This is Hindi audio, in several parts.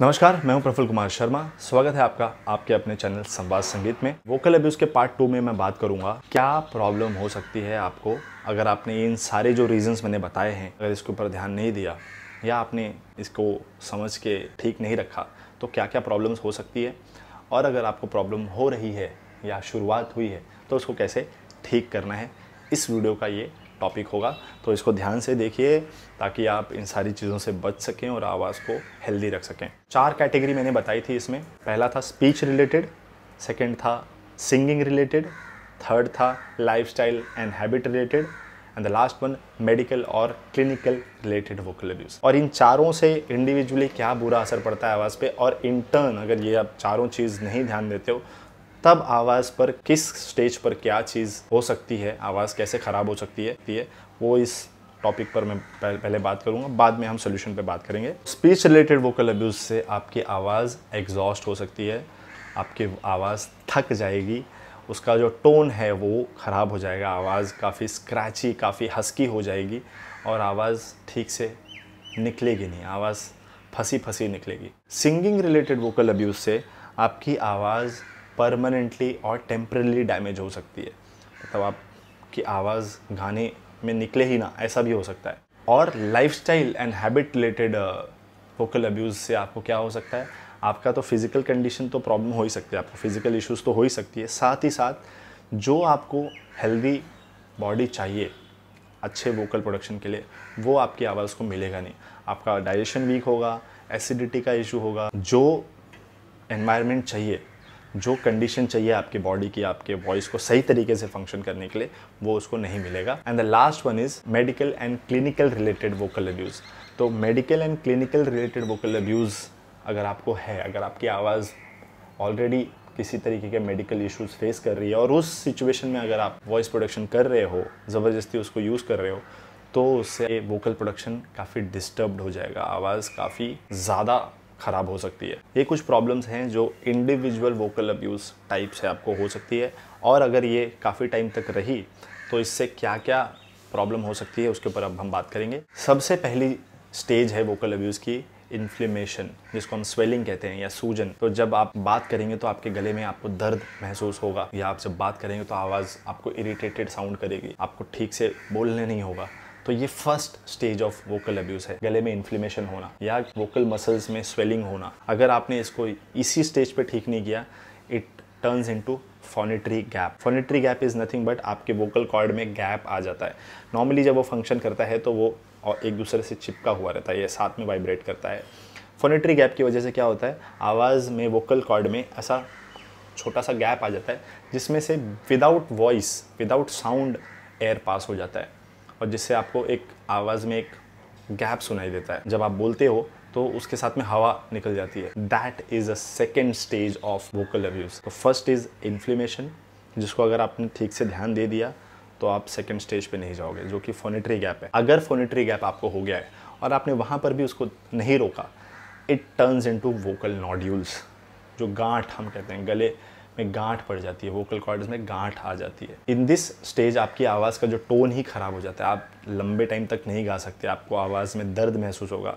नमस्कार मैं हूं प्रफुल कुमार शर्मा स्वागत है आपका आपके अपने चैनल संवाद संगीत में वोकल अब्यूज़ के पार्ट टू में मैं बात करूंगा क्या प्रॉब्लम हो सकती है आपको अगर आपने इन सारे जो रीजंस मैंने बताए हैं अगर इसके ऊपर ध्यान नहीं दिया या आपने इसको समझ के ठीक नहीं रखा तो क्या क्या प्रॉब्लम्स हो सकती है और अगर आपको प्रॉब्लम हो रही है या शुरुआत हुई है तो उसको कैसे ठीक करना है इस वीडियो का ये टॉपिक होगा तो इसको ध्यान से देखिए ताकि आप इन सारी चीज़ों से बच सकें और आवाज़ को हेल्दी रख सकें चार कैटेगरी मैंने बताई थी इसमें पहला था स्पीच रिलेटेड सेकेंड था सिंगिंग रिलेटेड थर्ड था life and habit related and the last one medical और क्लिनिकल रिलेटेड वोकलरीज और इन चारों से इंडिविजुअली क्या बुरा असर पड़ता है आवाज़ पे और इन टर्न अगर ये आप चारों चीज़ नहीं ध्यान देते हो तब आवाज़ पर किस स्टेज पर क्या चीज़ हो सकती है आवाज़ कैसे ख़राब हो सकती है वो इस टॉपिक पर मैं पहले बात करूंगा बाद में हम सोल्यूशन पे बात करेंगे स्पीच रिलेटेड वोकल अब्यूज़ से आपकी आवाज़ एग्जॉस्ट हो सकती है आपकी आवाज़ थक जाएगी उसका जो टोन है वो ख़राब हो जाएगा आवाज़ काफ़ी स्क्रैची काफ़ी हस्की हो जाएगी और आवाज़ ठीक से निकलेगी नहीं आवाज़ फंसी फंसी निकलेगी सिंगिंग रिलेटेड वोकल अब्यूज़ से आपकी आवाज़ परमानेंटली और टेम्परेली डैमेज हो सकती है मतलब तो आपकी आवाज़ गाने में निकले ही ना ऐसा भी हो सकता है और lifestyle and habit related vocal abuse से आपको क्या हो सकता है आपका तो फिज़िकल कंडीशन तो प्रॉब्लम हो ही सकती है आपको फिज़िकल इश्यूज़ तो हो ही सकती है साथ ही साथ जो आपको हेल्दी बॉडी चाहिए अच्छे वोकल प्रोडक्शन के लिए वो आपकी आवाज़ को मिलेगा नहीं आपका डाइजेशन वीक होगा एसिडिटी का इशू होगा जो एनवायरनमेंट चाहिए जो कंडीशन चाहिए आपके बॉडी की आपके वॉइस को सही तरीके से फंक्शन करने के लिए वो उसको नहीं मिलेगा and the last one is medical and clinical related vocal abuse तो medical and clinical related vocal abuse अगर आपको है अगर आपकी आवाज़ ऑलरेडी किसी तरीके के मेडिकल इश्यूज फेस कर रही है और उस सिचुएशन में अगर आप वॉइस प्रोडक्शन कर रहे हो ज़बरदस्ती उसको यूज़ कर रहे हो तो उससे वोकल प्रोडक्शन काफ़ी डिस्टर्ब्ड हो जाएगा आवाज़ काफ़ी ज़्यादा ख़राब हो सकती है ये कुछ प्रॉब्लम्स हैं जो इंडिविजुअल वोकल अब्यूज़ टाइप से आपको हो सकती है और अगर ये काफ़ी टाइम तक रही तो इससे क्या क्या प्रॉब्लम हो सकती है उसके ऊपर अब हम बात करेंगे सबसे पहली स्टेज है वोकल अब्यूज़ की इन्फ्लेमेशन जिसको हम स्वेलिंग कहते हैं या सूजन तो जब आप बात करेंगे तो आपके गले में आपको दर्द महसूस होगा या आप जब बात करेंगे तो आवाज़ आपको इरिटेटेड साउंड करेगी आपको ठीक से बोलने नहीं होगा तो ये first stage of vocal abuse है गले में इन्फ्लेमेशन होना या वोकल मसल्स में स्वेलिंग होना अगर आपने इसको इसी स्टेज पर ठीक नहीं किया it turns into phonatory gap phonatory gap is nothing but आपके वोकल कॉर्ड में गैप आ जाता है नॉर्मली जब वो फंक्शन करता है तो वो और एक दूसरे से चिपका हुआ रहता है या साथ में वाइब्रेट करता है फोनेट्री गैप की वजह से क्या होता है आवाज़ में वोकल कॉर्ड में ऐसा छोटा सा गैप आ जाता है जिसमें से without voice without sound air pass हो जाता है और जिससे आपको एक आवाज़ में एक गैप सुनाई देता है जब आप बोलते हो तो उसके साथ में हवा निकल जाती है that is a second stage of vocal abuse तो फर्स्ट इज़ इन्फ्लेमेशन जिसको अगर आपने ठीक से ध्यान दे दिया तो आप सेकेंड स्टेज पे नहीं जाओगे जो कि फोनेट्री गैप है अगर फोनेट्री गैप आपको हो गया है और आपने वहाँ पर भी उसको नहीं रोका it turns into vocal nodules जो गांठ हम कहते हैं गले में गांठ पड़ जाती है वोकल कॉर्ड्स में गांठ आ जाती है इन दिस स्टेज आपकी आवाज़ का जो टोन ही ख़राब हो जाता है आप लंबे टाइम तक नहीं गा सकते आपको आवाज़ में दर्द महसूस होगा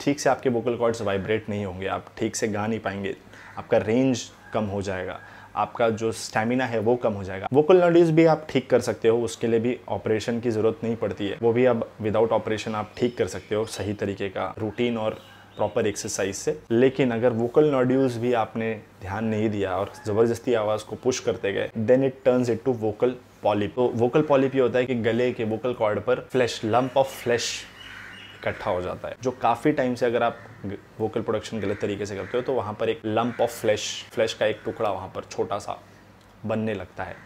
ठीक से आपके वोकल कॉर्ड्स वाइब्रेट नहीं होंगे आप ठीक से गा नहीं पाएंगे आपका रेंज कम हो जाएगा आपका जो स्टेमिना है वो कम हो जाएगा वोकल नडीज़ भी आप ठीक कर सकते हो उसके लिए भी ऑपरेशन की ज़रूरत नहीं पड़ती है वो भी अब विदाउट ऑपरेशन आप ठीक कर सकते हो सही तरीके का रूटीन और प्रॉपर एक्सरसाइज से लेकिन अगर वोकल नॉड्यूल्स भी आपने ध्यान नहीं दिया और ज़बरदस्ती आवाज़ को पुश करते गए then it turns it to vocal polyp तो वोकल पॉलिप ये होता है कि गले के वोकल कॉर्ड पर फ्लैश लंप ऑफ फ्लैश इकट्ठा हो जाता है जो काफ़ी टाइम से अगर आप वोकल प्रोडक्शन गलत तरीके से करते हो तो वहाँ पर एक लंप ऑफ फ्लैश फ्लैश का एक टुकड़ा वहाँ पर छोटा सा बनने लगता है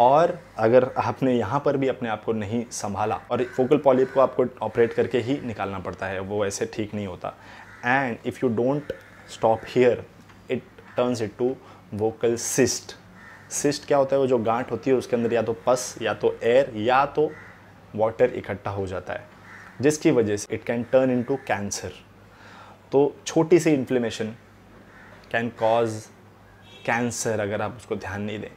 और अगर आपने यहाँ पर भी अपने आप को नहीं संभाला और फोकल पॉलिप को आपको ऑपरेट करके ही निकालना पड़ता है वो ऐसे ठीक नहीं होता and if you don't stop here it turns it to vocal cyst cyst क्या होता है वो जो गांठ होती है उसके अंदर या तो पस या तो एयर या तो वाटर इकट्ठा हो जाता है जिसकी वजह से it can turn into cancer तो छोटी सी इन्फ्लेमेशन कैन कॉज कैंसर अगर आप उसको ध्यान नहीं दें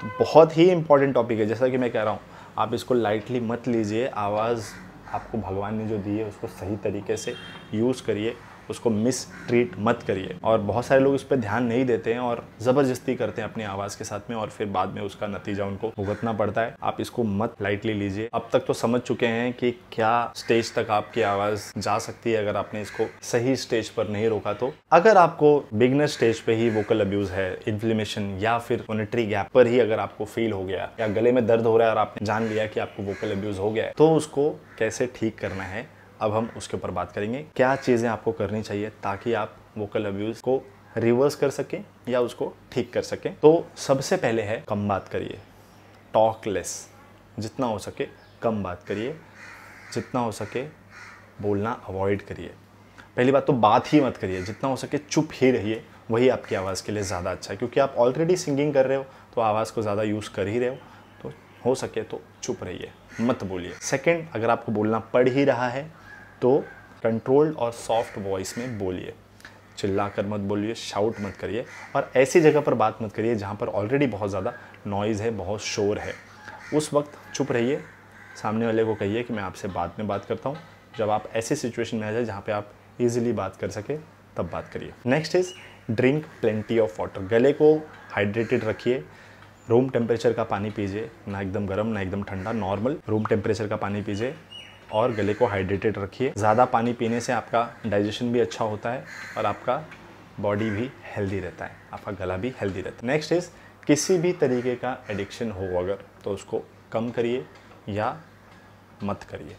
तो बहुत ही इंपॉर्टेंट टॉपिक है जैसा कि मैं कह रहा हूँ आप इसको लाइटली मत लीजिए आवाज़ आपको भगवान ने जो दी है उसको सही तरीके से यूज़ करिए उसको मिस ट्रीट मत करिए और बहुत सारे लोग उस पर ध्यान नहीं देते हैं और ज़बरदस्ती करते हैं अपनी आवाज़ के साथ में और फिर बाद में उसका नतीजा उनको भुगतना पड़ता है आप इसको मत लाइटली लीजिए अब तक तो समझ चुके हैं कि क्या स्टेज तक आपकी आवाज़ जा सकती है अगर आपने इसको सही स्टेज पर नहीं रोका तो अगर आपको बिगनर स्टेज पे ही वोकल अब्यूज़ है इन्फ्लेमेशन या फिर मोनिट्री गैप पर ही अगर आपको फील हो गया या गले में दर्द हो रहा है और आपने जान लिया कि आपको वोकल अब्यूज़ हो गया है तो उसको कैसे ठीक करना है अब हम उसके ऊपर बात करेंगे क्या चीज़ें आपको करनी चाहिए ताकि आप वोकल अब्यूज़ को रिवर्स कर सकें या उसको ठीक कर सकें तो सबसे पहले है कम बात करिए टॉक लेस जितना हो सके कम बात करिए जितना हो सके बोलना अवॉइड करिए पहली बात तो बात ही मत करिए जितना हो सके चुप ही रहिए वही आपकी आवाज़ के लिए ज़्यादा अच्छा है क्योंकि आप ऑलरेडी सिंगिंग कर रहे हो तो आवाज़ को ज़्यादा यूज़ कर ही रहे हो तो हो सके तो चुप रहिए मत बोलिए सेकंड अगर आपको बोलना पड़ ही रहा है तो कंट्रोल्ड और सॉफ्ट वॉइस में बोलिए चिल्ला कर मत बोलिए शाउट मत करिए और ऐसी जगह पर बात मत करिए जहाँ पर ऑलरेडी बहुत ज़्यादा नॉइज़ है बहुत शोर है उस वक्त चुप रहिए सामने वाले को कहिए कि मैं आपसे बाद में बात करता हूँ जब आप ऐसे सिचुएशन में आ जाए जहाँ पर आप ईजिली बात कर सके तब बात करिए next is drink plenty of water गले को हाइड्रेटेड रखिए रूम टेम्परेचर का पानी पीजिए ना एकदम गर्म ना एकदम ठंडा नॉर्मल रूम टेम्परेचर का पानी पीजिए और गले को हाइड्रेटेड रखिए ज़्यादा पानी पीने से आपका डाइजेशन भी अच्छा होता है और आपका बॉडी भी हेल्दी रहता है आपका गला भी हेल्दी रहता है नेक्स्ट इज़ किसी भी तरीके का एडिक्शन हो अगर तो उसको कम करिए या मत करिए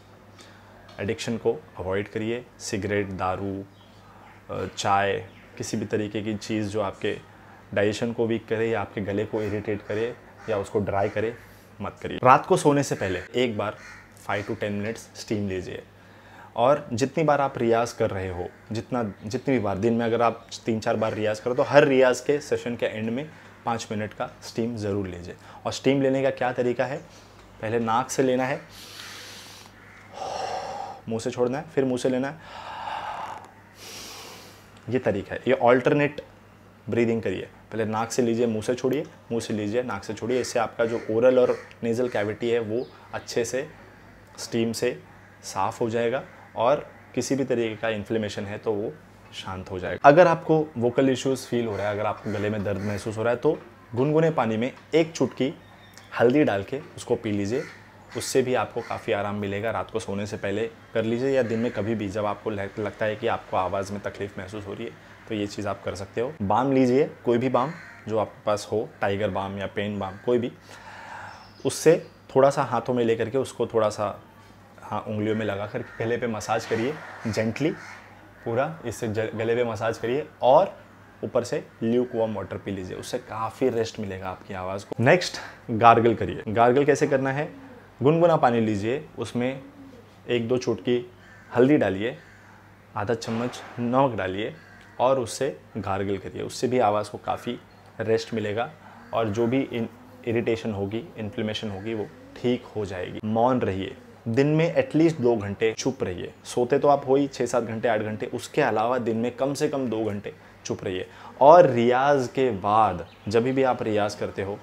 एडिक्शन को अवॉइड करिए सिगरेट दारू चाय किसी भी तरीके की चीज़ जो आपके डाइजेशन को वीक करे या आपके गले को इरिटेट करे या उसको ड्राई करे मत करिए रात को सोने से पहले एक बार five to ten minutes steam लीजिए और जितनी बार आप रियाज़ कर रहे हो जितना जितनी भी बार दिन में अगर आप तीन चार बार रियाज़ करो तो हर रियाज़ के सेशन के एंड में पाँच मिनट का स्टीम ज़रूर लीजिए और स्टीम लेने का क्या तरीका है पहले नाक से लेना है मुंह से छोड़ना है फिर मुंह से लेना है ये तरीका है ये ऑल्टरनेट ब्रीदिंग करिए पहले नाक से लीजिए मुंह से छोड़िए मुंह से लीजिए नाक से छोड़िए इससे आपका जो ओरल और नेज़ल कैविटी है वो अच्छे से स्टीम से साफ़ हो जाएगा और किसी भी तरीके का इन्फ्लेमेशन है तो वो शांत हो जाएगा अगर आपको वोकल इश्यूज़ फील हो रहा है अगर आपको गले में दर्द महसूस हो रहा है तो गुनगुने पानी में एक चुटकी हल्दी डाल के उसको पी लीजिए उससे भी आपको काफ़ी आराम मिलेगा रात को सोने से पहले कर लीजिए या दिन में कभी भी जब आपको लगता है कि आपको आवाज़ में तकलीफ़ महसूस हो रही है तो ये चीज़ आप कर सकते हो बाम लीजिए कोई भी बाम जो आपके पास हो टाइगर बाम या पेन बाम कोई भी उससे थोड़ा सा हाथों में लेकर के उसको थोड़ा सा हाँ उंगलियों में लगा कर गले पे मसाज करिए जेंटली पूरा इससे गले पे मसाज करिए और ऊपर से ल्यूक वार्म वाटर पी लीजिए उससे काफ़ी रेस्ट मिलेगा आपकी आवाज़ को नेक्स्ट गार्गल करिए गार्गल कैसे करना है गुनगुना पानी लीजिए उसमें एक दो चुटकी हल्दी डालिए आधा चम्मच नमक डालिए और उससे गार्गल करिए उससे भी आवाज़ को काफ़ी रेस्ट मिलेगा और जो भी इरिटेशन होगी इन्फ्लेमेशन होगी वो ठीक हो जाएगी मौन रहिए दिन में एटलीस्ट दो घंटे चुप रहिए सोते तो आप हो ही छः सात घंटे आठ घंटे उसके अलावा दिन में कम से कम दो घंटे चुप रहिए और रियाज के बाद जब भी आप रियाज करते हो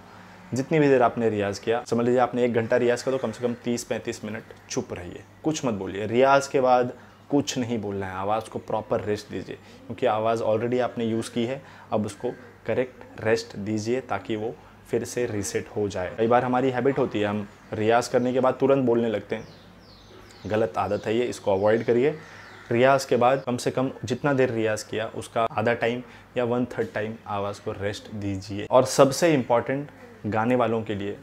जितनी भी देर आपने रियाज़ किया समझ लीजिए आपने एक घंटा रियाज़ किया तो कम से कम तीस पैंतीस मिनट चुप रहिए कुछ मत बोलिए रियाज़ के बाद कुछ नहीं बोलना है आवाज़ को प्रॉपर रेस्ट दीजिए क्योंकि आवाज़ ऑलरेडी आपने यूज़ की है अब उसको करेक्ट रेस्ट दीजिए ताकि वो फिर से रीसेट हो जाए कई बार हमारी हैबिट होती है हम रियाज़ करने के बाद तुरंत बोलने लगते हैं गलत आदत है ये इसको अवॉइड करिए रियाज़ के बाद कम से कम जितना देर रियाज़ किया उसका आधा टाइम या वन थर्ड टाइम आवाज़ को रेस्ट दीजिए और सबसे इम्पॉर्टेंट गाने वालों के लिए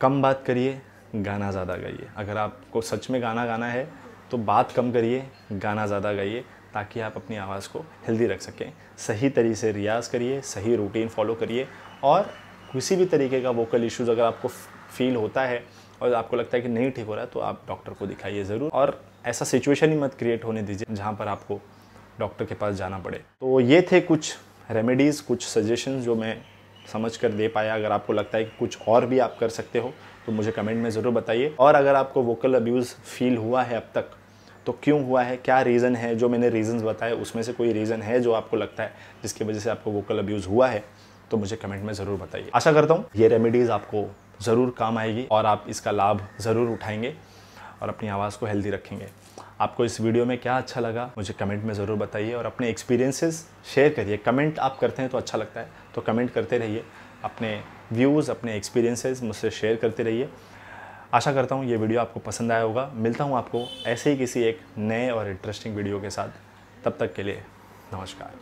कम बात करिए गाना ज़्यादा गाइए अगर आपको सच में गाना गाना है तो बात कम करिए गाना ज़्यादा गाइए ताकि आप अपनी आवाज़ को हेल्दी रख सकें सही तरीके से रियाज़ करिए सही रूटीन फॉलो करिए और किसी भी तरीके का वोकल इश्यूज़ अगर आपको फील होता है और आपको लगता है कि नहीं ठीक हो रहा है तो आप डॉक्टर को दिखाइए ज़रूर और ऐसा सिचुएशन ही मत क्रिएट होने दीजिए जहाँ पर आपको डॉक्टर के पास जाना पड़े तो ये थे कुछ रेमेडीज़ कुछ सजेशन जो मैं समझ कर दे पाया अगर आपको लगता है कि कुछ और भी आप कर सकते हो तो मुझे कमेंट में ज़रूर बताइए और अगर आपको वोकल अब्यूज़ फील हुआ है अब तक तो क्यों हुआ है क्या रीज़न है जो मैंने रीज़न्स बताए उसमें से कोई रीज़न है जो आपको लगता है जिसकी वजह से आपको वोकल अब्यूज़ हुआ है तो मुझे कमेंट में ज़रूर बताइए आशा करता हूँ ये रेमेडीज़ आपको ज़रूर काम आएगी और आप इसका लाभ ज़रूर उठाएंगे और अपनी आवाज़ को हेल्दी रखेंगे आपको इस वीडियो में क्या अच्छा लगा मुझे कमेंट में ज़रूर बताइए और अपने एक्सपीरियंसेस शेयर करिए कमेंट आप करते हैं तो अच्छा लगता है तो कमेंट करते रहिए अपने व्यूज़ अपने एक्सपीरियंसेस मुझसे शेयर करते रहिए आशा करता हूँ ये वीडियो आपको पसंद आया होगा मिलता हूँ आपको ऐसे ही किसी एक नए और इंटरेस्टिंग वीडियो के साथ तब तक के लिए नमस्कार